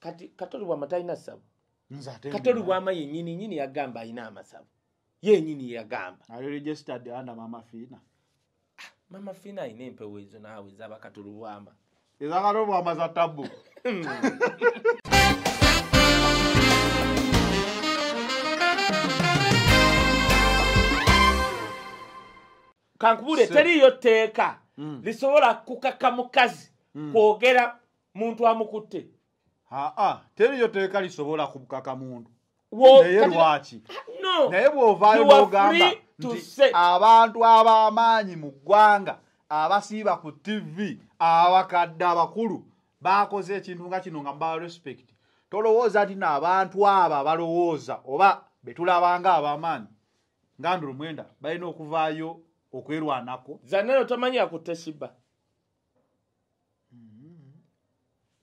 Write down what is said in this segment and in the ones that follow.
kati katoli wama talina ssabu katoli wama yenyini nyini yagamba alina amasabu yenyini yagamba mama fiina alina ah, empewo ezo naawe zaba katoli wama ezakatoli wama za tabu kankubule teriyo teeka mm. lisobola kukaka mukazi mm. kwogera muntu amukutte aa ah, teriyo teeka lisobola kubukaka muntu naye lwaki naye bw'ovaayo n'ogamba nti abantu ab'amaanyi mu ggwanga abasiiba ku tivi abakadde abakulu bakoze ekintu nga kino nga muba respect tolowooza nti n'abantu abo abalowooza oba betulabanga ab'amaanyi nga ndulumwenda balina okuvaayo okwerwanako zanayo tomanyi akutte sibba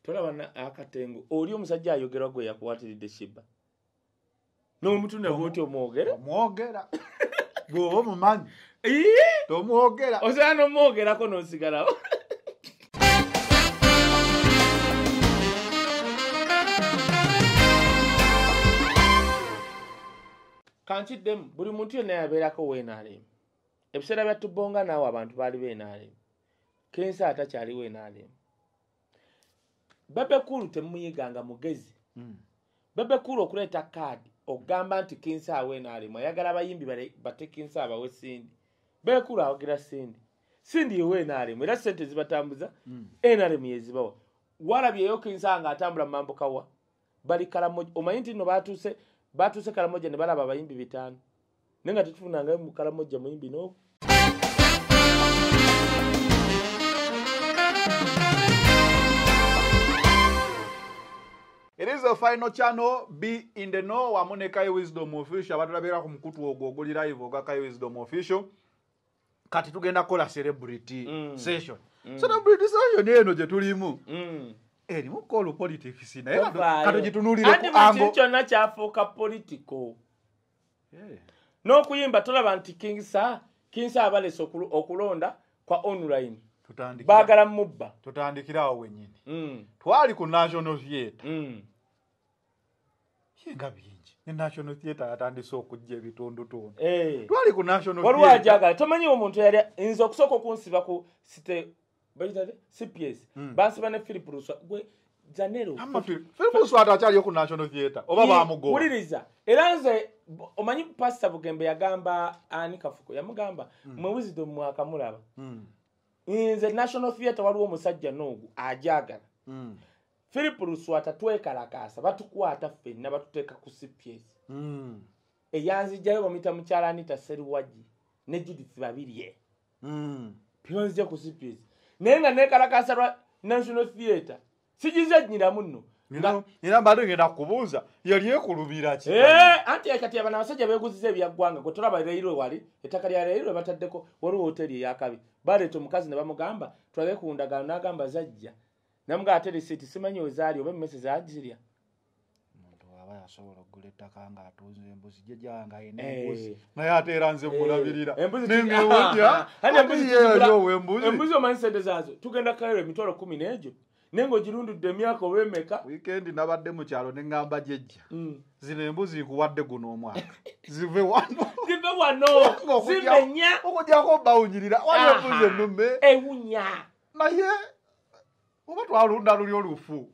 tolaba akatengo oli omusajja ayogerwa gwe yakuwatiridde shiba nomutu nebwoti omwogeraomwogeraosobola nomwogerako nosigalawo kankiddemu buli muntu yenna yabeerako wenaremu ebiseera byatubonga naawe abantu baali benaremu kensi atakyaliwenaremu bebekulu temuyiganga mugezi mm. bebekulu okuleeta kaadi ogamba nti kinsaawe enaalimu ayagala abayimbi bate kinsaabawe sindi bebekulu awagira sindi sindi yewe enaalimu era sente zibatambuza mm. enaalimu yezibawa walabyeyo kinsaa ngaatambula mumambukawa bali kalamoja omanyi nti no batuse batuse kalamoja ne balaba abayimbi bitaano naye nga tetufunangayo mukalamoja muyimbi nogo it is a final channel be in the know wamu ne kai wisdom official abatulabira ku mukutu ogwo oguli live ogwa kai wisdom official kati tugenda kukola celebrity mm. session mm. celebrity session eno gyetulimu mm. erimu mm. kukola politics naye kati gitunulire ku ango kyonna kyafuuka politico n'okuyimba tolaba nti kinsa kinsa abalesa okulonda kwa online baagala mubba tutandikirawo wenyini mm. twali ku national theatre mm. nga bingi ne national theatre atandise okujja ebitundutundu twali eh. ku national waliwo ajagala tomanyi omuntu yali nza okusooka okunsiba ku site bayitate cps hmm. bansiba ne philip ruswa gwe janeroulwuliriza era nze omanyi pasita bugembe yagamba ani kafuko yamugamba hmm. mwe wisdom mwakamulaba hmm. nze national theatre waliwo omusajja noogu ajagala philip luswata twekalakasa batukwata fenna batuteeka ku cps mm. eyanzijjayo bamuyita mukyala anita seriwaji ne judith babirye mm. pyonzije ku cps naye nga nekalakasa lwa national theatre sigize nyiramu nno era mbategenda kubuuza yaliekulubira eh, anti kati abana abasajja beguziza ebyaggwanga gwe tolaba reirwe wali ettaka lya reirwe bataddeko waliwo hoteri eyakabi baleeta omukazi ne bamugamba tulabe ku ndagaano n'agamba zajja namugaate risiti simanyi wezaali oba emmese zagirya embuzi omanyi sente zazo tugenda kayiro emitwalo kumi n'egyo naye ngaogirundudde emyaka oba emeka wikendi nabadde mukyalo neŋgamba jejja mm. zino embuzi ikuwadde guno omwaka zive wanozive wanozimenya okujako bawunyirira wali embuzi ennume ewunya naye oba twaludda luli olufu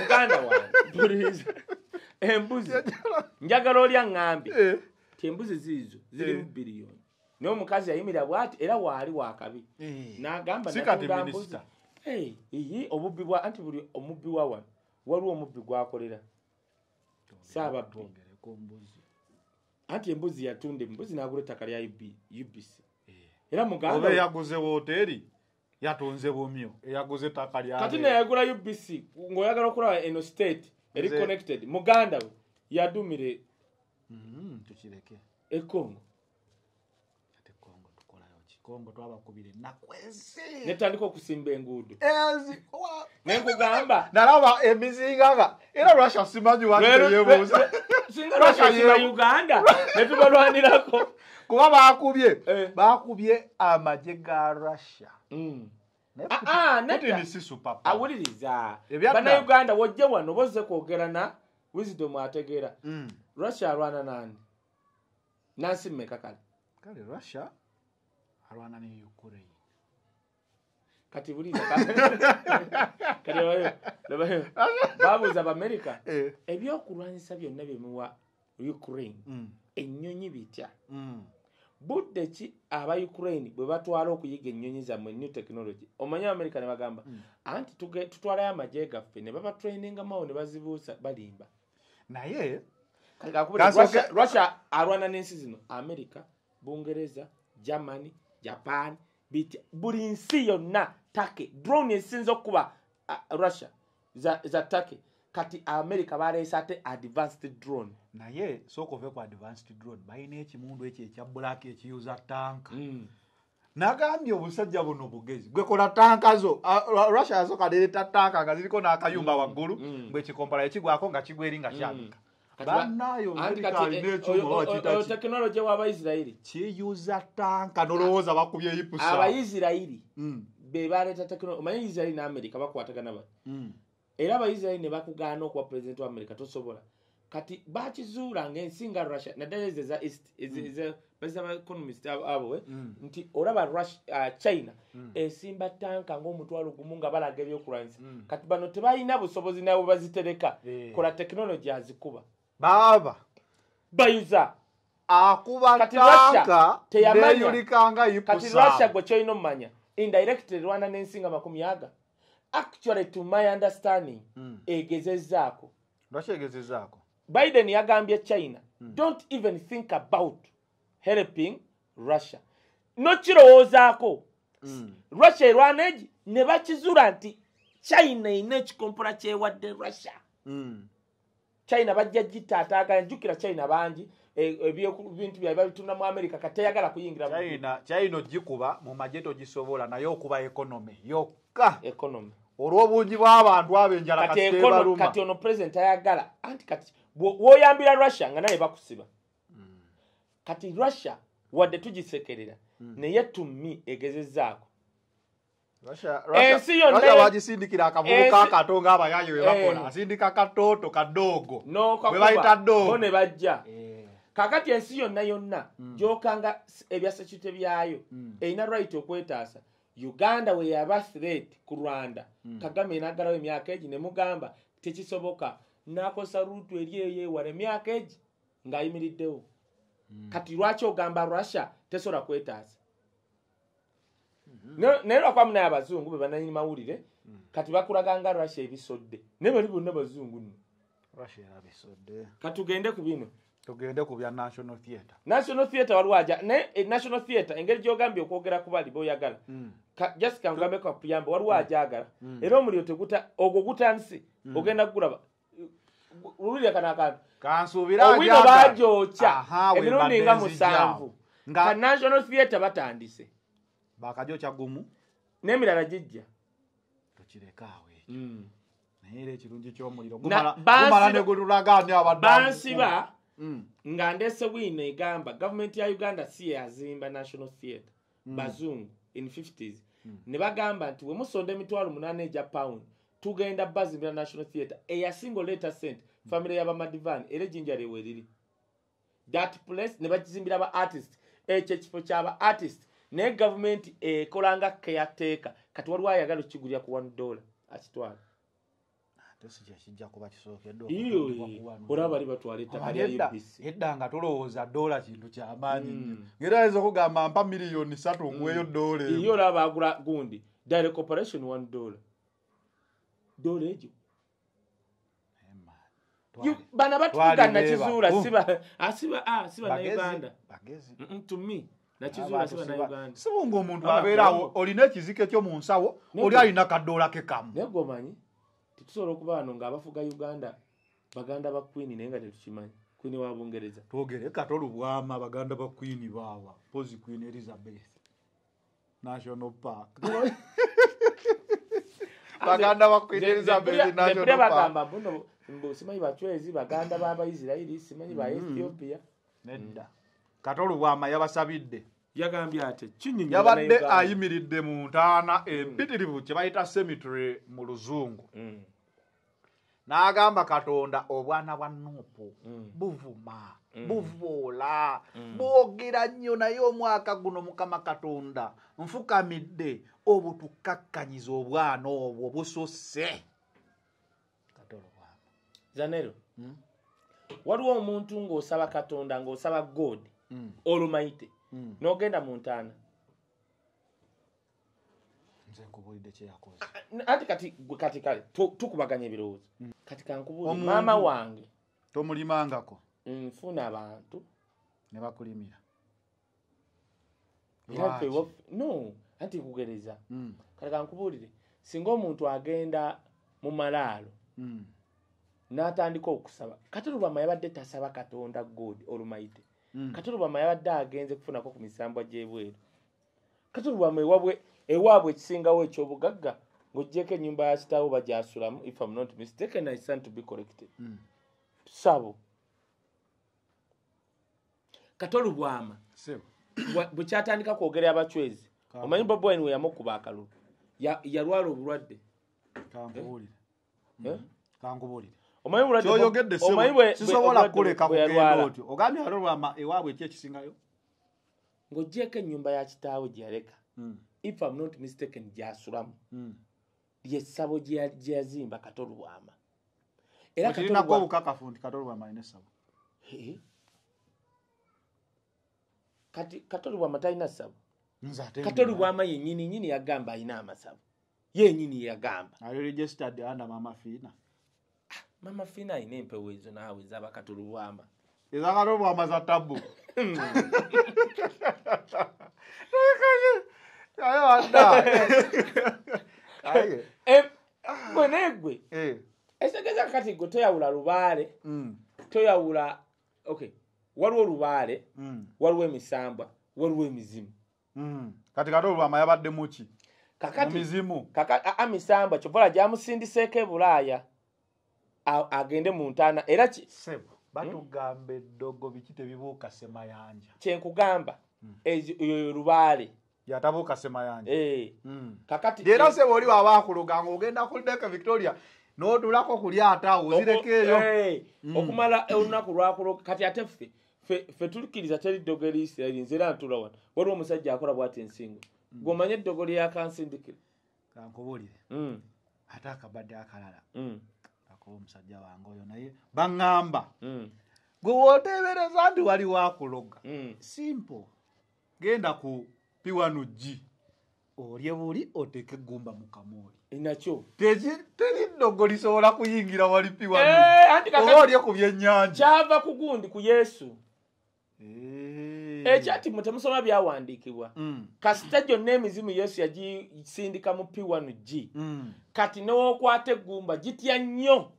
muganda wange embuzi njagala oli aŋambye eh. ti embuzi ziizo ziri eh. mu biriyoni naye omukazi yayimirira bwati era waali wakabi eh. n'agamba iyi obubbi bwa anti buli omubbi wa wano waliwo omubbi gwakolera saababbo anti embuzi yatunda embuzi n'agula ettaka lya ubc era mugaoba yaguze woteri yatonze bumyo eyaguza ettaka lya kati neyagula ubc ngaoyagala okulaba eno state ericonnected muganda we yadumire mm-hmm, tukireke ekongo netandika okusimba enguudonenkugambanalaba emizinganga era lwasha simanyiwaeuganda netubalwanirako kuba bakubye eh. bakubye amaje ga russia Mm. Ah, ah, awulirizabannauganda wojja wano boze kwogerana wisdom ategeera mm. russia alwana nani nansi mmeka kale kale russia alwana ne ukraine kati bulirbabuuza bamerica eh. ebyokulwanyisa byonna byemuwa ukraine mm. ennyonyi bitya budde ki aba ukraine bwe batwala okuyiga ennyonyi zammwe new technology omanyi amerika ne bagamba hmm. anti tutwalayo amagye gaffe ne baba traininga mawo ne bazibuusa balimba naye russia alwana n'ensi zino amerika bungereza germany japan bit buli nsi yonna take drone esinza okuba uh, russia za take kati america baleese ate advanced drone naye sooka ove ku advanced drone balina ekimundu ekyo ekya bulaka ekiyuza tanka mm. nagambye obusajja buno bugezi gwekola tanka zo russia yasooka leeta tanka nga ziriko n'akayumba mm. waggulu ngwekikompola mm. ekigwako nga kigweri nga kyabika banayotekinologi wabaisirairi kiyuza tanka nolowooza bakubyeyipusaabaisirairi bebaleta omanye isirairi n'amerika bakwatagana bati era abaisirairi ne bakugaana okuba pulezidenti wa amerika tosobola kati bakizuula ngaensi nga russia naddala ezo eza est ezbaiza mm. baeconomist abowe mm. nti olaba uh, china mm. esimba tanka ngaomutwalo gumu nga balaga ebyokulwanyisa kati bano tebalina busobozi nabwe bazitereka eh. kola tekinologi azikuba baba bayuza akubatanka beyulikanga yipusa kati russia gwe kyolina omumanya indirectly rwanda n'ensi nga makumi aga actually to my understanding mm. egezezzaako lwaki egezezzaako biden yagambye china mm. don't even think about helping russia nokirowoozaako mm. russia erwana egi ne bakizula nti china erina ekikompola kyewadde russia mm. china bajja gitaataaganya jjukira china bangi ebintu e, byabe babituna mu amerika kati teyagala kuyingira china ogikuba mu magye togisobola naye okuba ekonome yokka kyokka olw'obungi bw'abantu ab'enjala kati ono president ayagala anti kati woyambira russia nga naye bakusiba hmm. kati russia wadde tugisekerera hmm. naye tumi egezezaako ensi yonawagisindikira akavubuka kato ngaabayayi webakola eh. asindika katooto kadoogo webayita doone bajja eh. kakati ensi yonna yonna hmm. gyokanga ebyasekite byayo erina rit okwetaasa uganda weyaba threat ku rwanda mm. kagame nagalawo emyaka egi nemugamba tekisoboka nakosa rutu eri eyo ewala emyaka egi ngaayimiriddewo mm. kati lwaki ogamba russia tesobola kwetaasa hmm. naye lwakwamu naye abazungu be bananyini mawulire hmm. kati bakulaga nga russia ebisodde naye bali bonna bazungu nno kati tugende ku bino tugende ku bya national theatre national theatre walwaja ne e national theatre engeri gyogambye okwogera ku bali beoyagala jessica mm. ngambe kapuyambe waliwo mm. ajagala mm. era omulio teguta ogwo gutandise ogenda kugulaba lulya kana akantu kansubiraowino bajokya emirundi nga musanvu ka national theatre batandise bakajokya gumu n'emirala gijja tokirekaawo ekyo naye era ekirungi ky'omuliro gumala negululaga ani abadbansiba Mm. nga ndese wino egamba gavumenti ya uganda si yazimba national theatre mm. bazungu in 50s mm. ne bagamba nti wemusonda emitwalo munana egya pound tugenda bazimbira national theatre eyasinga oleta sente mm. famiry yabamadivan era ejinjala ewerire that place ne bagizimbira aba artist ekyo ekifo kyaba artist naye gavumenti ekolanga keyateeka kati waliwo ayagala okigulira ku 1 dolla akitwala olaba libatwala ettaka lyaedda nga tulowooza dola kintu kyamaanyi mm. ngeri ayinza okugamba mpa miliyoni satu ngweyo mm. dola eyo olaba agula gundi dire corporation one dola dola egyo bana batuuga nakizuula sibanauganda sibunga omuntu abeerawo olina ekizike kyo mu nsawo oli alina kadoola ke kamu tusobola okuba wano ngaabafuga uganda baganda ba queen naye nga tetukimanyi queen wa bungereza twogere kati olubwama baganda ba queen baawa posi queen elizabeth national park bagamba buno simanyi bacwezi baganda babaisirairi simanyi ba mm-hmm. ethiopia nedda kati olubwama yabasabidde yagambye ati kinyinyo yabadde ayimiridde mu ntaana hmm. empitirivu kye bayita semitry mu luzungu hmm. n'agamba katonda obwana bwa nuupu hmm. buvuma buvoola bwogera nnyo naye omwaka guno mukama katonda nfukamidde obutukakkanyiza obwana obwo busose zanero waliwo omuntu ng'osaba katonda ng'osaba god olumayite Hmm. nogenda muntaana anti kati kati kale tukubaganya ebirowoozo hmm. kati kankubmaama wange tomulimangako nfuna abantu nebakulimira no anti kugereza hmm. kati kankubuulire singa omuntu agenda mu malaalo n'atandika okusaba kati olulwama yabadde tasaba katonda god olumaite Mm. katulubama yabadde agenze kufunako ku misambwa gyebweru katulubama ewabwe ewaabwe ekisingawo ekyobugagga ngaogyeko enyumba yakitaawo bagyasulamu if am not mistaken i sent to be collected mm. sabo katolubwama bwekyatandika kwogera abacwezi omanyi bobwine we yamukuba akalulu yalwala obulwadde kankubuulire eh? mm. omanyiwoladdeoyogeddeoaiweoaaewaweekisingayo ngaogyeko enyumba yakitaawe gyeyaleka hmm. if am not mistaken gyasulamu lyesabo gyeyazimba katolwama kati katolwama talina ssabo katolwama yenyini nyini yagamba alina amasabo yenyini yagamba mama fina ayina empewo ezo naawe ezabakatulubwama ezakatulubwama za tabu gwenegwe eh, eh. esegeza kati gwe toyawula lubaale hmm. toyawula ok waliwo olubaale hmm. waliwo emisambwa waliwo emizimu hmm. kati kati olubama yabaddemuki kakati amisambwa kyovola gyamusindiseeko ebulaaya agende mu ntaana era sebo batugamba hmm? eddogo biki tebibuuka semayanja kyenkugamba hmm. eyo lubaale yatabuuka semayanja hey. Eh, hmm. kakati era e... sebo oli wabaakuluga nga ogenda kuldeka victoria notulako kulyatawo ozireka eyo hey. hmm. okumala olunaku lwakuloga kati ate ffe fe tulikiriza teri ddogo eriisirairi nze era ntula wano waliwo omusajja akola bwati ensingo hmm. gwomanye eddogo lyakansindikire kankubulire hmm. ate akabadde akalala hmm. omusajja wange oyo naye baŋŋamba hmm. gwe woteebereza nti wali wakuloga hmm. simple genda ku piwanu g olye buli oteeke egumba mukamoli nakyo teriddogo lisobola kuyingira wali piwanuoba eh, olye ku byennyanja kyava ku gundi ku yesu eh. ekyo ti mutemusoma byawandiikibwa hmm. kasita gyonna emizimu yesu yagisindika mu p1g kati n'owokwata egumba gitya nnyo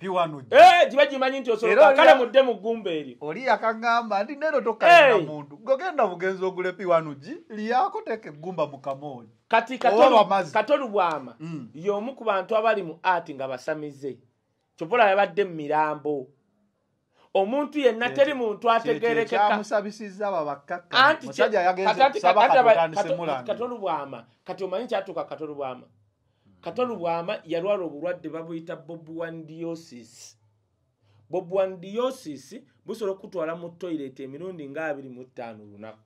Eh, giba gimanyi nti osolokale mudde mu ggumba eri oli yakagamba nti neero tokalina muntu gogenda bugenzi ogule piwanuji lyako teka eggumba mu kamooni kati katolubwama hmm. y'omu ku bantu abali mu ati nga basamize kyopola yabadde mu mirambo omuntu yenna teri muntu ategerekekaanti katolubwama kati omanyi kyatuuka katolubwama Katolu wama yalwala obulwadde babuyita bobuandiosis. Bobuandiosis busolo kutwala mu toilet emirundi nga abiri mu ttaano lunaku.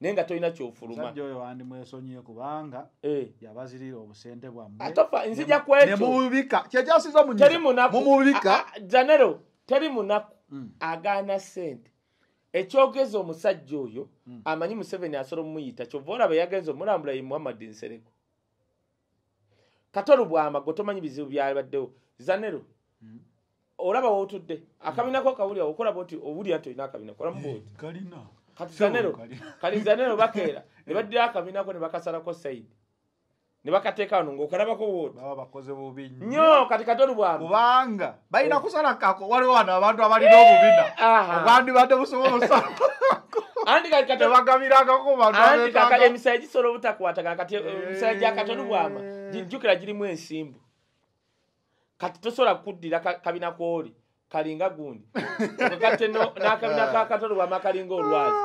Naye nga tolina ky'ofuluma. Omusajja oyo wandimwesonyiye kubanga eh. yabazirira obusente bwammwe. Atofa nzija ne, kwetu. Nemububika. Kyekyasiza mu nyina. Teri munaku. Mumububika. Janero teri munaku. Mm. Agaana ssente. Ekyogeza omusajja oyo mm. amanyi Museveni asobola okumuyita ky'ova olaba yagenze omulambula ye Muhammad Nsereko. katolu bwama gwetomanyi bizibu byabaddewo zanero hmm. olaba wootudde akabinako kawulira okolaba oti obulya tolina akabina kolamubooti kati zanero kali zanero bakeera ne baddira akabinako ne bakasalako saidi nebakatekano ngaokalabakonyo kati katolubwamubanga balina eh. kusalakako waliwo wano abantu abalina obubina obandibadde busobolosalako andi kakatebagabiranga kubantuanti kaka emisaya gisobola obutakwata kakati emisaya gyakatono bwama gijjukira girimu ensimbu kati tosobola kuddira kabina kwoli kalinga gundi kati nakabina kakatono bwama kalinga olwazi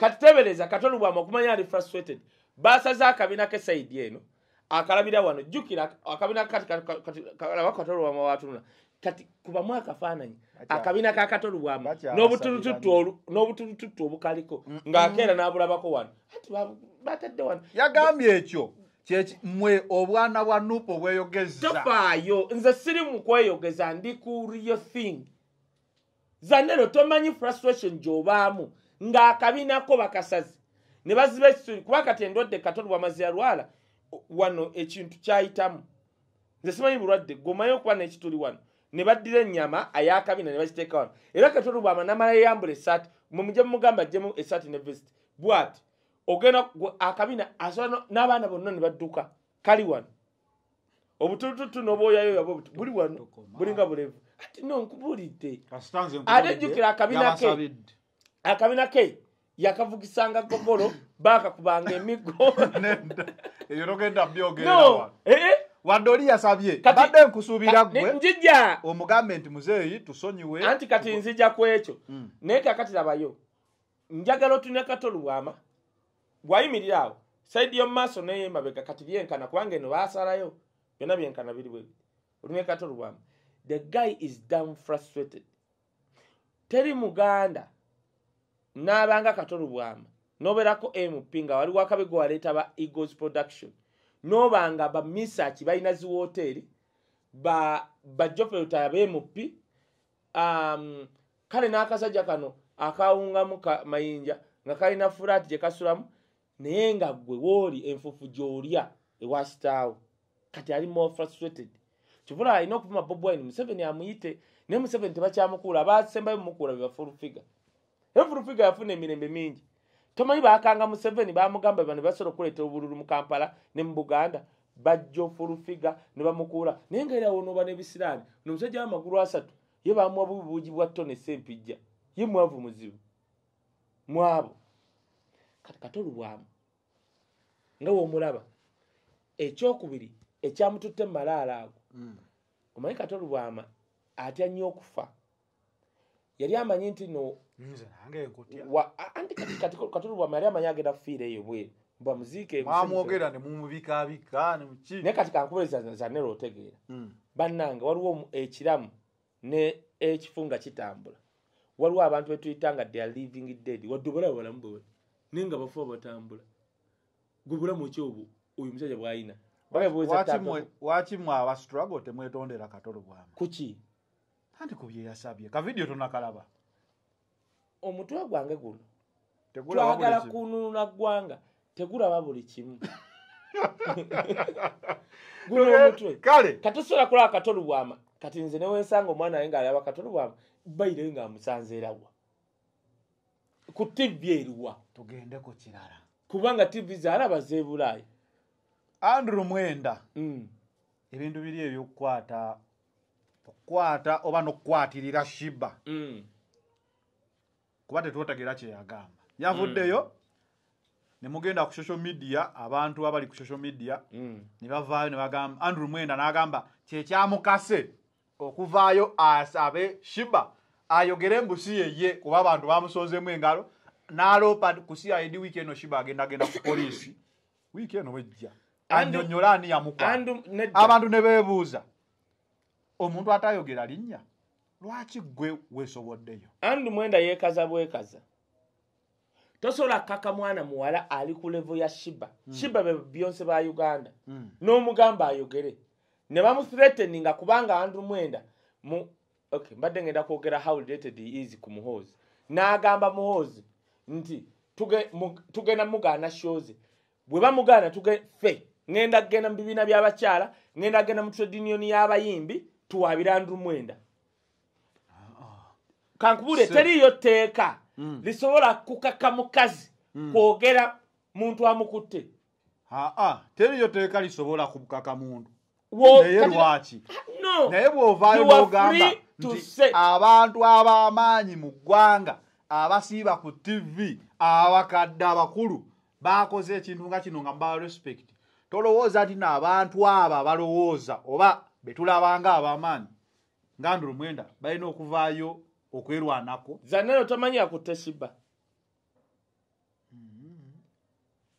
kati tebereza katono bwama okumanya ali frustrated basaze akabina kesaidi eno akalabira wano jjukira akabina kati katono bwama watunula kati kubamu akafaananyi akabina kakatolu bwama n'obutulututtu obukaliko mm, mm. ng'akeera n'abulabako wano ati batadde wano yagambye ekyo mwe obwana bwa nupu obweyogeza tofaayo nze siri mu kweyogeza ndi ku real thing zanero tomanyi frustration gy'obaamu ng'akabinako bakasazi ne baziba ekisuli kuba kati endwadde katolu bwamazi yalwala wano ekintu kyayitamu nze simanyi bulwadde gwomanyi okuba n'ekituli wano ne baddira ennyama ayakabina ne bakiteeka wano era katoto bwama namala eyambula esaati mwemuje mumugamba ajjemu esaati ne vesiti bwati ogenda akabina asobola n'abaana bonna ne badduka kali wano obutututu n'obaoyayo yabo buti buli wano bulinga bulevu ati no nkubulidde ate jjukira akabina ke akabina ke yakavugisanga gogolo baakakubanga emiggo no ee eh? wadde oli yasabye badde nkusuubira gwe njija omugambe nti muzeeyi tusonyiwe anti kati nzija ku ekyo mm. naye kakati labayo njagala otunekati oluwama bwayimirira awo saidi yomumaaso neyemabega kati byenkana kubanga eno basalayo byona byenkana biri bwe olunekati oluwama the guy is down frustrated teri muganda n'abanga katolubwama nobeerako mp nga waliwo akabe gwe waleeta ba eagles production n'oba nga bamisaki balina zi wooteeri bajofeta bmp um, kale n'akasajja kano akawungamu mayinja nga kalina furaati gye kasulamu naye nga ggwe wooli enfufu gy'olya ewasitaawo kati ali more frustrated kivula alina okuvuma bob wine museveni amuyite naye museveni tebakyamukuula abasembayo mumukuula bebafulufiga naye fulufiga yafuna emirembe mingi tomanyi bakanga museveni bamugamba bano basobola okuleetera obululu mu kampala ne mu buganda bajja ofulufiga ne bamukuula naye ngaeri awo noba nebisiraani nomusajja wamagulu asatu ye bamuwa bubuugi bwa tonesempijja ye mwavu muzibu mwabo katikati olubwamu nga weomulaba ekyokubiri ekyamututte mumalaala ago hmm. omanyi kati olubwama atya nnyo okufa yali amanyi nti no nangekotiakatitulu bwa mali amanyi agenda kufiira eyo bwe mba muziike mwamwogera nemumubikabika nemukinaye kati kankubeera zanera otegeera hmm. bannange waliwo ekiramu ne ekifu nga kitambula waliwo abantu betuyita nga they are living dead wadde obalaba balamu bwe bati naye nga bafu batambula gwe bulamu ki obwo oyo musajja bw'ayina lwaki mwe abastruggle temwetondera katolo bwamu kuki anti kubyeyasabye kavidiyo tonakalaba omutwe gwange guno twagala kununula ggwanga tegulaba buli kimu guno omutwe katusobola kulaba katolu bwama kati nze newensanga omwana waye ngaalaba katolu bwama bairewe nga amusanze erawa ku tivi eruwa tugendeko kirala kubanga tivi zalaba zebulaayi andrew mwenda mm. ebintu biri ebyokukwata okukwata oba nokukwatirira shiba mm. kuba tetwotegera kyeyagamba yavuddeyo mm. nemugenda ku social media abantu abali ku social media mm. nebavaayo nebagamba andrew mwenda nagamba kyekyamukase okuvaayo asabe shiba ayogere embusi yeye kuba abantu bamusonzemu engalo naloopa ku cid wiiki eno shiba agendagenda ku poliisi wiiki eno wejja anyonyola ani yamukwa abantu ne beebuuza omuntu atayogera linnya lwaki gwe weesowoddeyo andi mwenda yeekaza bwekaza tosobola kkaka mwana muwala ali ku levo ya shiba mm. shiba be byonse ba uganda mm. n'omugamba ayogere ne bamuthreteni nga kubanga andi mwenda mu okay, mbadde ngenda kwogera how related he is ku muhoozi n'agamba muhoozi nti tugenda mugaana shoze bwe bamugaana tugefe ngenda kgenda mu bibiina by'abakyala ngenda kgenda mu trade union y'abayimbi tuwabira andi mwenda kankubule teriyo teeka mm. lisobola kukaka mukazi mm. kwogera muntu amukutte aa teriyo teeka lisobola kukaka muntu naye lwaki ah, naye bwovaayonogamba nti abantu ab'amaanyi mu ggwanga abasiiba ku tivi abakadde abakulu bakoze ekintu nga kino nga mubarespect tolowooza nti naabantu abo abalowooza oba betulabanga ab'amaanyi ngandi lumwenda balina okuvaayo okwerwanako zanayo tamanyi akutte shiba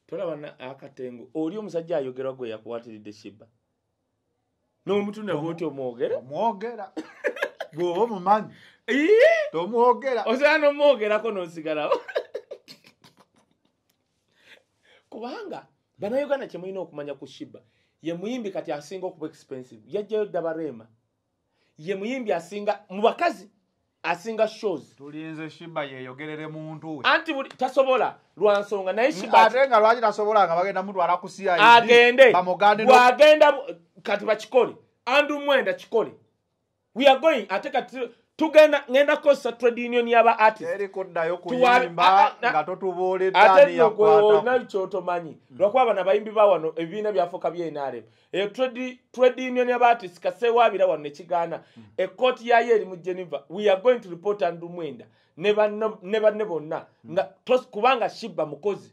tolaba akatengo oli omusajja ayogerwa gwe yakuwatiridde shiba nomuntu nebwoti omwogera omwogera gweoba omumanyi tomwogera osobola nomwogerako nosigalawo kubanga banayuganda kyemulina okumanya ku shiba ye muyimbi kati asinga okuba expensive yajjayo ddaba rema ye muyimbi asinga mu bakazi asinga anti buli tasobola lwansonga nayeatenga lwaki tasobolanga bagenda mutwala kusiagendewagenda kati bakikole andu mwenda kikole ate kati tugenda ngenda kosa trade union yaba artistatenokyotomanyi lwakuba bana bayimbi bawano ebibiina byafuuka byenrm trade union yaba artist kasewabira hmm. wano nekigaana ekooti yayo eri mu geneva we are going to report andu mwenda ne banne bonna hmm. nga kubanga shiba mukozi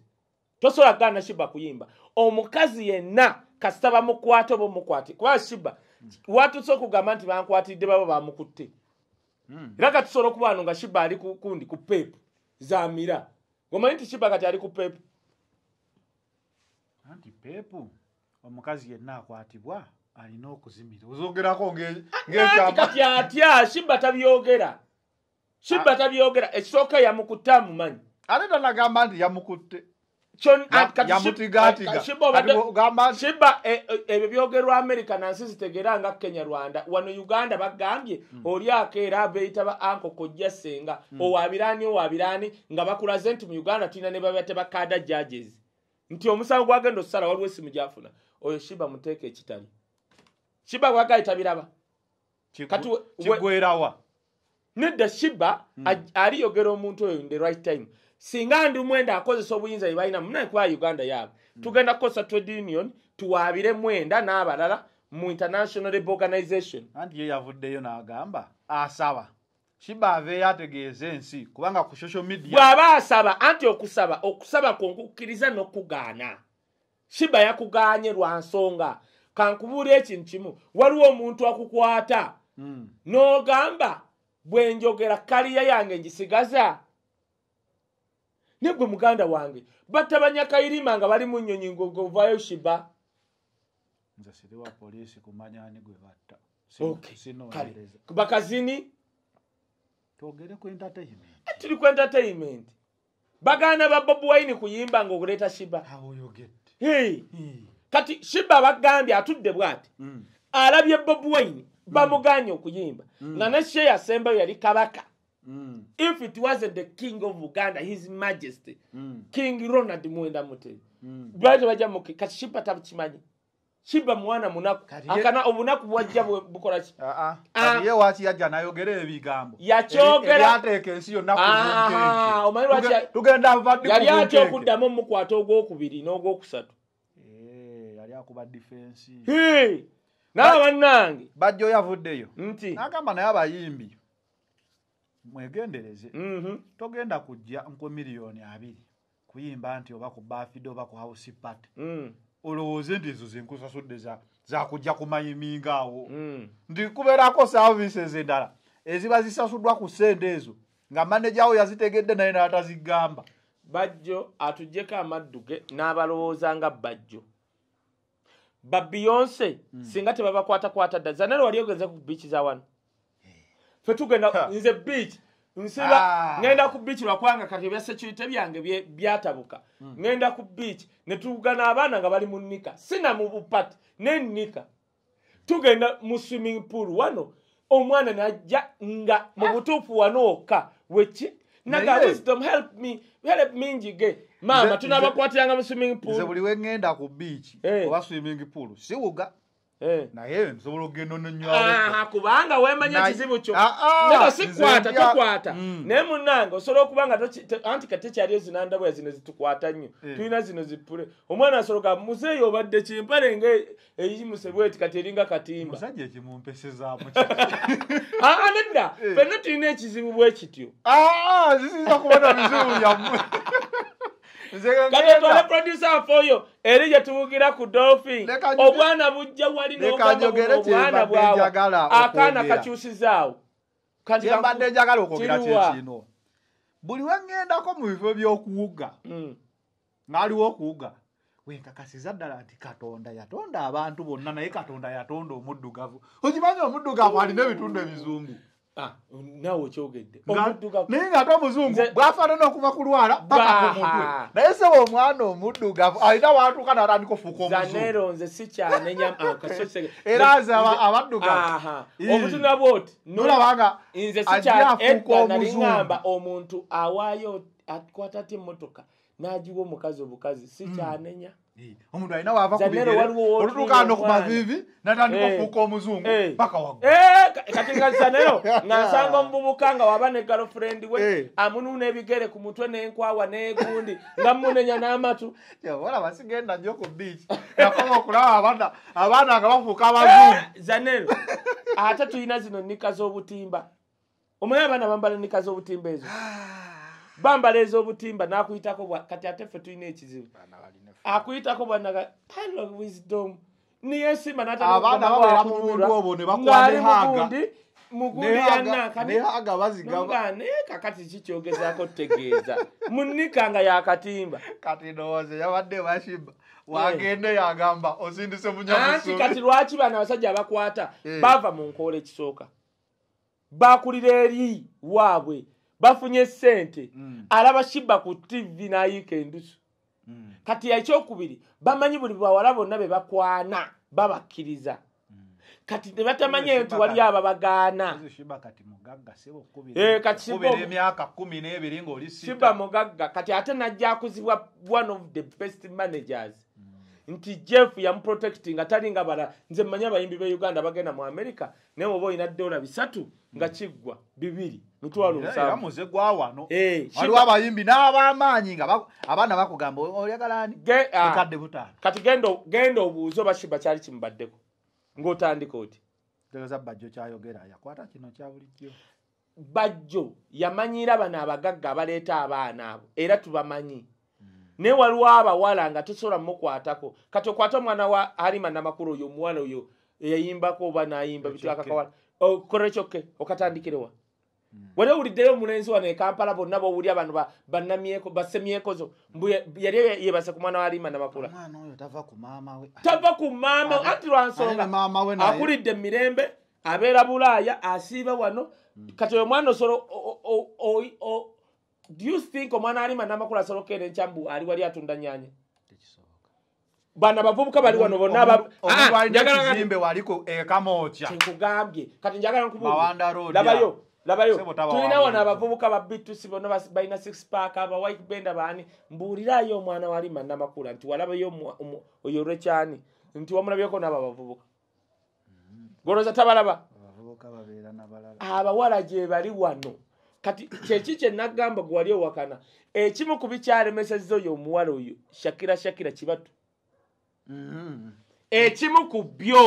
tosobola kugana nashiba kuyimba omukazi yenna kasita bamukwate oba omukwate kubanga shiba hmm. watusa okugamba nti bankwatidde baba bamukutte Hmm. era ka tusobola okuba wano nga shiba ali kundi ku pepu zamira ngaomanyi nti shiba kati ali ku pepu anti pepu omukazi yenna akwatibwa alina okuzimira ozogerako ngekati atya shiba tabyogera shiba ah. tabyogera ekisooka yamukutte amumanyi ate nanagamba nti yamukutte kyonakatkiba oh, e, e, ebyo byogerwa america nansi zitegera nga kenya rwanda wano uganda bagambye hmm. oli akeera beyita ba anko kojja senga hmm. owabirani owabirani nga bakulaze nti mu uganda tulina ne babya tebakada jages nti omusango gwagenda osala waliwo esimu gyafuna oyo shiba muteeka ekitali shiba bwagayita biraba kigwerawa nedda shiba hmm. aliyogera omuntu oyo the right time singa ndi mwenda akozesa obuyinza yebalina munaye kuba uganda yaabe mm. tugenda kukozesa trade union tuwabire mwenda n'abalala mu international rebe organization anti ye yavuddeyo n'agamba asaba kiba aveeyo ategeeza ensi kubanga ku social media bwaba asaba anti okusaba okusaba kwonkukkiriza n'okugaana kiba yakugaanye lwa nsonga kankubuula ekintu kimu waliwo omuntu akukwata mm. n'ogamba bwe njogera kaliya yange ngisigaza negwe muganda wange batabanya kayirima nga bali mu nyonyi ngogovayo shiba bakazini eh, tuli ku entertainment bagana ba bobu waini kuyimba nga okuleeta shiba hmm. kati shiba bagambye atudde bwati hmm. alabye bobu waini hmm. bamuganye okuyimba nga nesheyasembayo yali kabaka Mm. If it wasn't the king of Uganda, his majesty, mm. King Ronald Muenda Mutebi. Mm. Bwaje bajja muke kati shipa tabukimanyi. Shiba mwana munaku. Akana obunaku bwajja bukola ki? Ah ah. ah. Kati ye wachi yajja nayo gere ebigambo. Yachogera. Yateke sio naku. Ah, omanyi wachi. Tugenda vadi. Yali ate okudda mu mukwato ogwo okubiri n'ogwo kusatu. Eh, yali akuba defensive. Hey! Na wanange. Bajjo yavuddeyo. Nti. Nakamba nayo abayimbi. mwegendereze mm-hmm. togenda kujja nkumiliyoni abiri kuyimba nti oba ku bafide oba ku house party mm. olowooze nti ezo zenkusasudde zakujja kumayiminga awo mm. nti kubeerako services endala eziba zisasuddwa ku sente ezo nga manejawo yazitegedde naye naatazigamba bajjo atugjeko amadduge n'abalowooza nga bajjo babiyonse mm. singa tebabakwatakwata dda zanalo wali ogenzeku bichi za wano ffe tugenda nze beach nsiba ŋŋenda ah. ku beach lwakubanga kati ebya security byange byatabuka ŋŋenda hmm. ku beach ne tugana abaana nga bali mu nika sina mu bupati ne nika tugenda mu swimming pool wano omwana najja nga mu ah. butuufu wanooka weki naga wisdom help me help minjige maama tunabakwatiranga mu swimming pool buli wengenda ku beach eh. oba swimming pool siwuga Eh. naye nsobola okgenda onenywakubanga ah, wemanya ekizibu kyo ah, ah, nga sikwata tokwata mm. naye munange osobola okuba nga anti katekyali ezinandabwya zino zitukwata nnyo eh. tulina zino zipule omwana asoloka muzeeyi obadde kimpale nga e- eyimusebweti kati eringa katimbanedda eh. fenna tulina ekizibu bwekityo zizinza kubana bizibu byamwe kati twala producer afoyo eri gye tuwugira ku dolphin obwana bujja walinobwana bwawo akaana kakyusizaawo kanmbadde njagala okwogera kyekino buli wengendako mu bifo byokuwuga mm. ngaaliwo okuwuga wenkakasiza ddala nti katonda yatonda abantu bonna naye katonda yatonda omuddugavu okimanyi omuddugavu alina ebitundu ebizungu Ah. nawekyogedde naye nga ate omuzungu bwafaana nokuva kulwala pakakumutwe naye sewe omwana omuddugavu alina watuuka natandika ofuukaeronze sikyanenyaera ah, nze abaddugavuobutunabwotinolabanga omuntu awaayo akwata ti emmotoka n'agiwa omukazi obukazi sikyanenya mm. omuntu alina wava kubiolutuka ano ku mavivi natandika ofuuka omuzungu paka wagkati ngasa nayo ngansanga omubuvuka nga waba ne galofrend we amununa ebigere ku mutwe nenkwawa negundi nga mmunenya n'amatu olaba sigenda jo ku biici nakoma okulaba abaana nga bafuuka abazungu zanero ate tulina zino nika z'obutimba omanye abaana bambala nika z'obutimba ezo bambala ez'obutimba nakuyitako kati ate ffe tulina ekizibu akuyita ko bwanaga pearl of wisdom niye sima natabana babera mu mundu obo ne bakwane haga mugundiyanakanehaga bazigaba ne kakati kikyogezaako tegeeza munnikanga yakatimba kati ndowooza yabadde bashimba wagende eh. yagamba osindise munyanti kati lwaki bana abasajja abakwata eh. bava mu nkoola ekisooka bakulira eri waabwe bafunye sente mm. alaba shiba ku tv nayiika endusu Mm. kati yakyokubiri bamanyi buli bawala bonna be bakwana babakkiriza mm. kati nebatamanyiyo nti wali ababagaana eh, kati siba mugagga kati ate najja akuzibwa one of the best managers nti jeff yamuprotecti nga talinga bala nze manyi abayimbi be uganda bagenda mu america naye oba oyina dola bisatu nga kiggwa bibiri mutwalo musamuze gwawano eh, waliwo abayimbi n'abamaanyi nga abaana bakugamba oyagalani ah, kadde butaano kati genda obuuze oba shiba kyali kimubaddeko ng'otandika oti tegeza bajjo kyayogera yakwata kino kyabulijjo bajjo yamanyira bano abagagga abaleeta abaana abo era tubamanyi naye waliwo abawala nga tosobola mukwatako kati okwata omwana wa alima namakulu oyo omuwala oyo eyayimbako oba nayimba bitwakakawala okore kyokke okatandikirewa hmm. wali owuliddeyo omulenzi wano ekampala bonna bowuli abantu bannabasemyekozo mbu yali yebase ku mwana wa lima namakula tava ku maama anti lwansonga akulidde mumirembe abeera bulaaya asiiba wano hmm. kati oyo omwana osobola do you think omwana alima namakula asobola okukeera enkyambu ali wali atunda nyanya bana bavubuka bali wano bonnakugambye ah, kati njagalalabayo labayo tulina wano abavubuka ba btc bonna balina six park abawike benda baani mbuulirayo omwana wali manamakula nti walabayo oyo olwekyani nti wamulabyeko naabo abavubuka mm. goloza tabalaba abawala gye bali wano kati kyeki kyenagamba gwe wali owakana ekimu ku bikyalemesezza oyo omuwala oyo shakira shakira kibatu mm-hmm. ekimu ku byo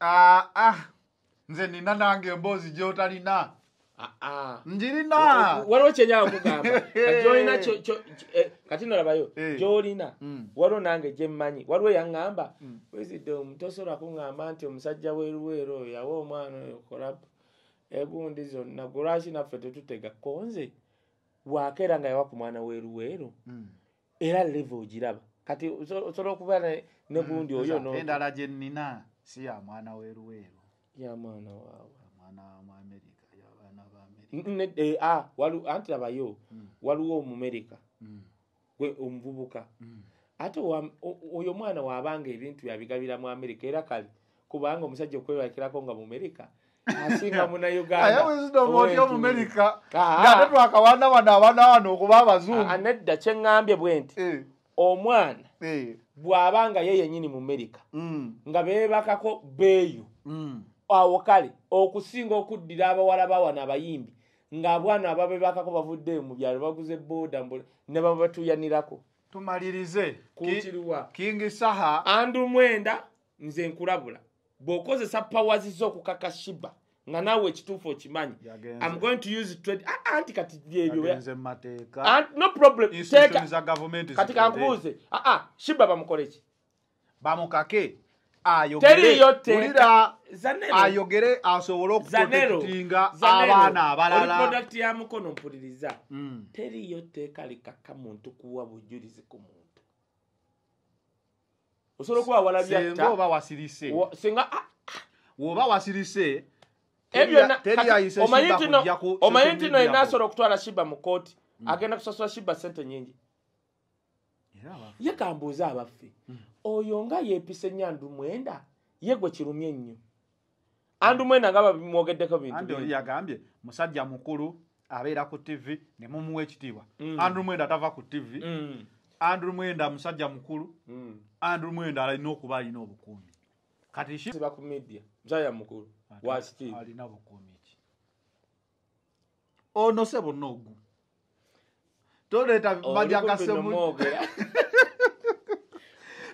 ah, ah, nze nina nange emboozi gyotalina ah, ngirina waliwo kyenyaakugambaolina eh, kati nolabayo eh. gyolina mm. waliwo nange gyemmanyi waliwo yaŋamba mm. wezidde omutosolakuŋamba nti omusajja weeruweeru oyo yawa omwana oyo kolabu egundi zonna gwolwaki naffe tetutega konze wakeera nga yawa ku mwana weeruweeru hmm. era leve ogiraba kati osobola okubeera negundi hmm. oyo endala gye nnina si ya mwana weeruweeru yamwana waweanti e, labayo hmm. waliwo omumerika omuvubuka ate oyo mwana waabanga ebintu yabigabira mu amerika era kale kubanga omusajja okwerakirako nga mumerika mm. asi nga muna uganda aye wisdom of america nga tetu akawana wana abana wano okuba abazungu anedda kyengambye bwenti eh. omwana eh. bwaba nga ye yenyini mu merica mm. nga bebakako beeyo mm. awo kale okusinga okuddira abawala bawana abayimbi ngaabwana ababebakako bavudde mu byalo baguze boda ne babatuyanirako tumalirize kingisaha andu mwenda nze nkulabula bw'okozesa powezi zo okukaka shiba nga naawe ekituufu okimanyi im going to use trade ah, anti ah, kati byebyono ah, problemkati kankubuuze ah, ah, shiba bamukoleki bamukake teriyo ayogere asobole okutinga abaana abalalaya mukono mpuliriza hmm. teriyo teeka likaka muntu kuwa bujulizi ku muntu osobola okubawalabyasinga ah, ah. woba wasirise omanyi nti no enaasobola okutwala shiba mu kooti mm. agenda kusasula shiba sente nyingi ye kambuuze abaffe mm. oyo nga yeepisa ennyo andu mwenda ye gwe kirumye ennyo andu mwenda nga bamwogeddeko bintuyagambye musajja mukulu abeera ku tivi nemumuwa ekitiibwa mm. andu mwenda tava ku tivi andrew mwenda musajja mukulu hmm. andrew mwenda alina okuba alina obukuumi katialina bukuumiki ono se bonna ogu toleeta oh, majagasemu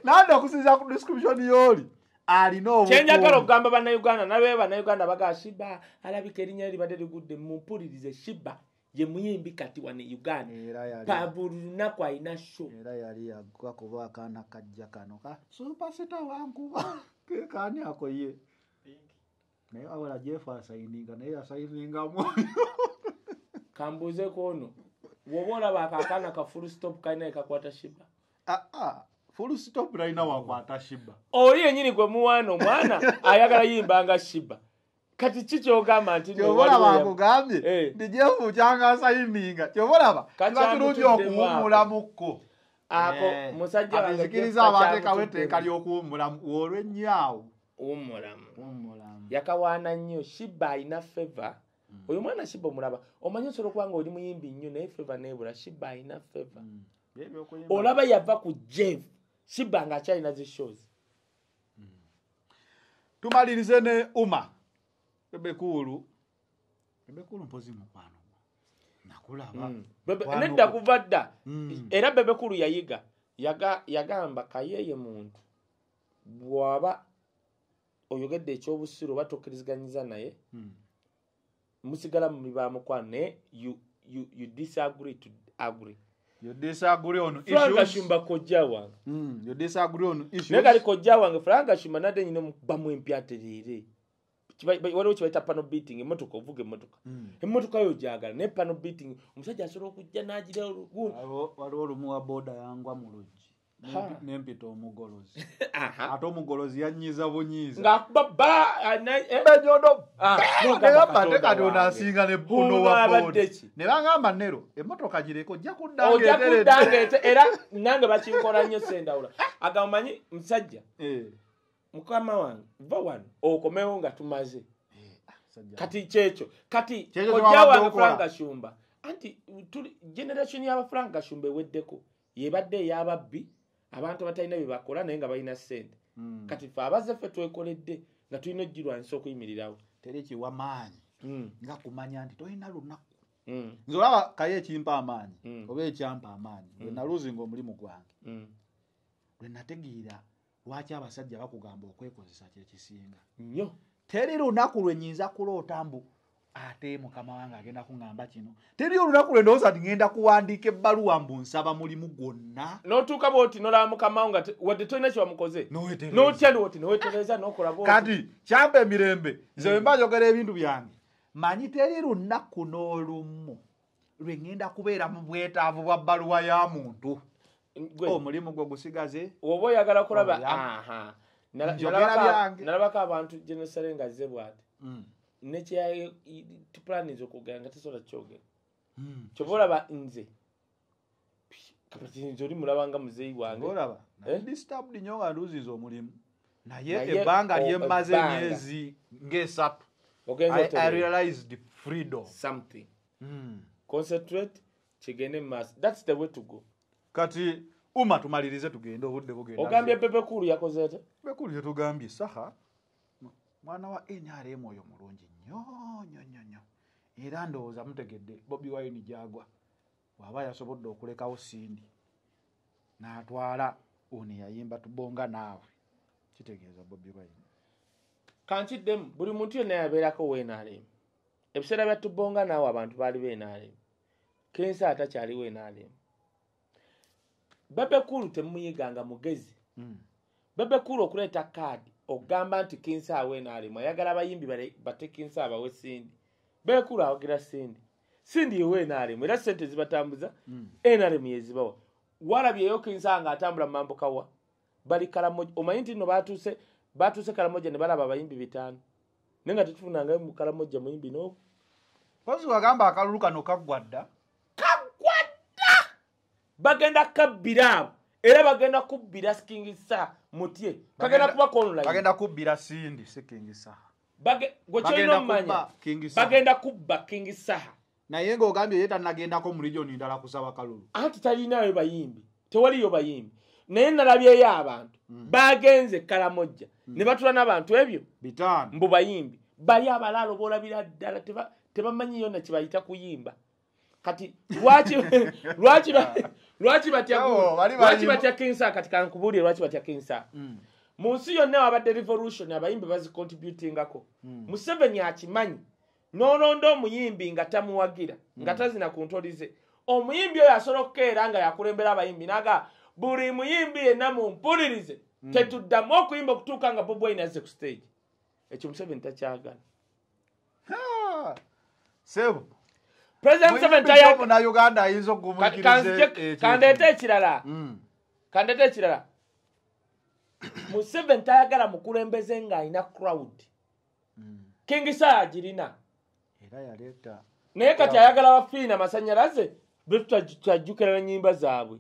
nande okusinza ku description yoli kyenjagala okugamba bannauganda nabe bannauganda bagaa shiba alabika erinya libadde ligudde mumpulirize shiba yemuyimbi kati wano uganda pabuli lunaku alina kambuzeku ono woba olaba akakaana ka fulstop kalinaye kakwata shiba ah, ah, oyo yenyini gwemuwaana omwana ayagala yimbanga shiba kati kikyogamba nti kyobalaba akugambye eh. nijefuukyangasa yininga kyobalaba kiba kirungi okuwumulamukko ako eh, musajja wangezikiriza abatekawoeteeka lyokuwumulamu olwennyoawo yakawaana nnyo shiba alina feva mm. oyo mwana shiba omulaba omanyi osobola okuba nga oli muyimbi nnyo naye feva nebula shiba alina feva mm. olaba yava ku jev shiba ngaakyalina zishos mm. tumalirize ne umar ebekulu ebekulu mpozi mukwano nakulaba hmm. nedda kuva dda hmm. era bebekulu yayiga yagamba kayeeye muntu bwaba oyogedde ekyobusiru oba tokkiriziganyiza naye hmm. musigala mubibamukwano naye you disagree to agree kojja wangenaye kali kojja wange franka shumba nadde nyina bamwempya aterere waliwo kibaita pano beating emotoka ovuga emotoka hmm. emotoka yo gyagala naye pano beating omusajja asobola okujja nagira waliwo olumu wa boda yangwa mulugi nempita omugolozi ate omugolozi yanyiza bunyiza ngabbaaonasinga nebagamba nero emotoka gireka ojja kuddanga ete era nange bakinkola nnyo sendawula agamba manyi musajja eh. mukama wange va wano okomewo nga tumaze kati kyekyo kati kojja wange frank gashumba anti generation yaba frank gashumba eweddeko yebadde eyababbi abantu abatalina byebakola naye nga balina sente hmm. kati fe abaze ffe twekoledde nga tulina ogirwanisa okuyimirirawo terikiwa maanyi hmm. nga kumanya nti tolina lunaku hmm. nze olaba kayo ekimpa amaanyi oba ekyampa amaanyi lwe naluzinga omulimu gwange lwe nategiira lwaki abasajja bakugamba okwekozesa kyekisinga nnyo teri lunaku lwenyinza kuloota mbu ate mukama wange agenda kugamba kino teri olunaku lwe ndowooza tigenda kuwandiika ebbaluwa mbu nsaba mulimu gwonna n'otuuka bwoti nolaba mukamawo nga wadde tolina kyewamukoze notya nwoti newetereza nokola kati kyampa emirembe nze bwe mm. mbajogera ebintu byange manyi teri lunaku n'olumu lwe ngenda kubeera mu bwetaavu bwa bbaluwa ya muntu omulimu oh, gwo gusigaze oba oyagala kulaba oh, nalabako abantu genesale nga ze bwati hmm. nekyatupulaniza okugera nga tesobola kyogera hmm. kyoba olaba nze nze oli mulabanga muzeeyi wangeolabadisturbednyo eh? nga nduziza omulimu naye ebbanga lyemmaze emyezi ngaesatu realized freedom something hmm. concentrate kigende mu maaso thats the way to go kati uma tumalirize tugende obudde bugenda ogambye pepekulu yakoze ete pepekulu yetugambye saha mwana wa nrm oyo mulungi nyonyonyonyo era ndowooza mutegedde bobi wine gyagwa waba yasobodde okulekawo sindi n'atwala ono yayimba tubonga naawe kitegeeza bobi wine kankiddemu buli muntu yenna yabeerako wnrm ebiseera bya tubonga naawe abantu baali bnrm kensa atakyaliwo nrm bebekulu temuyiganga mugezi mm. bebekulu okuleeta kaadi okugamba nti kinsaawo eno alimu ayagala abayimbi bate kinsaabawe sindi bebekulu awagira sindi sindi iwe eno alimu era sente zibatambuza mm. enalimu yezibawa walabyeyo kinsaawa nga atambula mambukawa bali kalamoja omanyi nti no batuse batuse kalamoja ne balaba abayimbi bitaano naye nga tetufunangayo mukalamoja muyimbi nogu pozi wagamba akalulu kano kaggwa dda bagenda kabbira era bagenda kubbira sikingisa mutye kagenda kubakaonlinbagenda kubbira sindi sikingisabagenda kubba kingisaha naye ngaogambye ye tanagendako mu regioni ndala kusaba kalulu anti talinayo bayimbi tewaliyo bayimbi naye nalabyeyo abantu mm. bagenze kalamojja mm. ne batula n'abantu ebyo mbu bayimbi bali abalaalo boolabira ddala tebamanyiyo nakibayita kuyimba kati lwaki lwaki lwaki batya kensa katika nkubuulire lwaki batya kensa hmm. mu nsi yonna wabadde revolution abayimbi bazicontributingako hmm. museveni akimanyi n'olonda omuyimbi nga tamuwagira hmm. nga tazina ku ntolize omuyimbi oyo asobola okukeera nga yakulembera abayimbi naga buli muyimbi yenna mumpulirize tetuddamu okuyimba okutuuka nga bobi wine azze ku stage ekyo museveni takyagala sebo pulezidentikandeete ekirala hmm. kandeete ekirala museveni tayagala mukulembeze nga alina crowd hmm. king saya agirina naye kati ayagala bafiina amasanyalaze betutajukira nenyimba zaabwe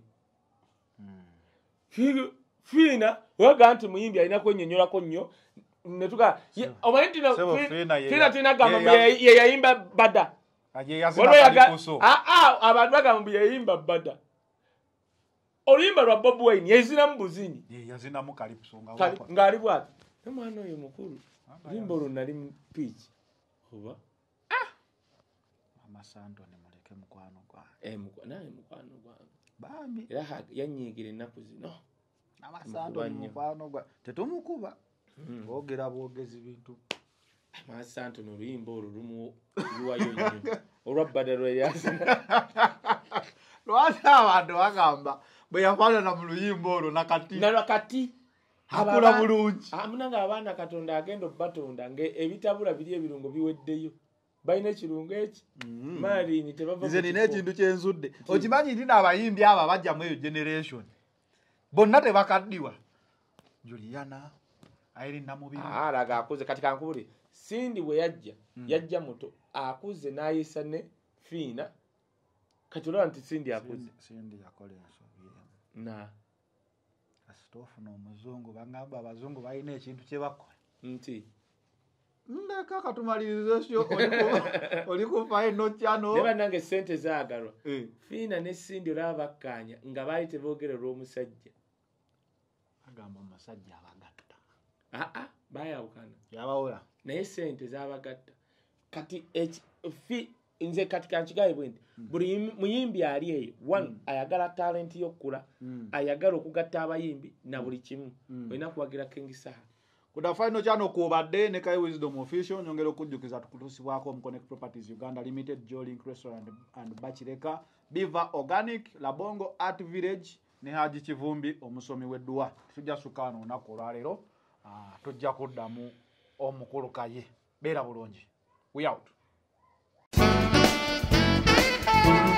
hmm. fiina wegaa nti muyimbi alina kwenyonyolako nnyo netugaa omanyi tinatinagamba yeyayimba bada Ah, ah, abantu bagamba yayimba bada oluyimba lwa bob wine yazinamu buzini ng'ali bwati omwana oyo mukulu ah, luyimba olwo nali mupiic oba mukwano eh, gwangeera yanyigira ennaku zino mukuba ogera bwogezi bintu maasa nti no oluyimba olwo lumu luwayo olwabbadalwa eryasina lwasi abantu bagamba bwe yafaanana mu luyimba olwo nakati nakati akula bulungi ah, munange abaana katonda agenda obbatonda nga ebitabula biri ebirungo biweddeyo balina ekirungo eki mm-hmm. maarini tebavanze nina ekintu kyenzudde okimanyi nti naabayimbi abo bajjamu eyo generation bonna tebakaddiwa juliana ayirinamubiralaga ah, akuze kati kankubulire sindi bwe yajja mm. yajja muto akuze n'ayisa ne fiina kati olaba nti sindi akuze sindi yakola ensobi na kasitofuna omuzungu bagamba abazungu balina ekintu kyebakola nti ndeka katumalirize kyo olikufainokyanoba nange sente zaagalwa mm. fiina ne sindi olaba bakkanya nga baali tebogere olwomusajja agamba omusajja abagatta aa ah, ah, bayawukana yabawula naye sente zabagatta kati nze kati kankigaibwe nti hmm. buli muyimbi ali eyo one hmm. ayagala talenti yokkula hmm. ayagala okugatta abayimbi na buli kimu olina kuwagirako engisaha kudafaino kyano kubadde ne kai wisdom official nyongera okujjukiza tukutusibwako mu connect properties uganda limited jolink restaurant and bachireka biva organic labongo art village ne haji kivumbi omusomi weddua tujja sukaano onaku olwaleero ah, tujja kuddamu omukulukaye beera bulungi weout thank you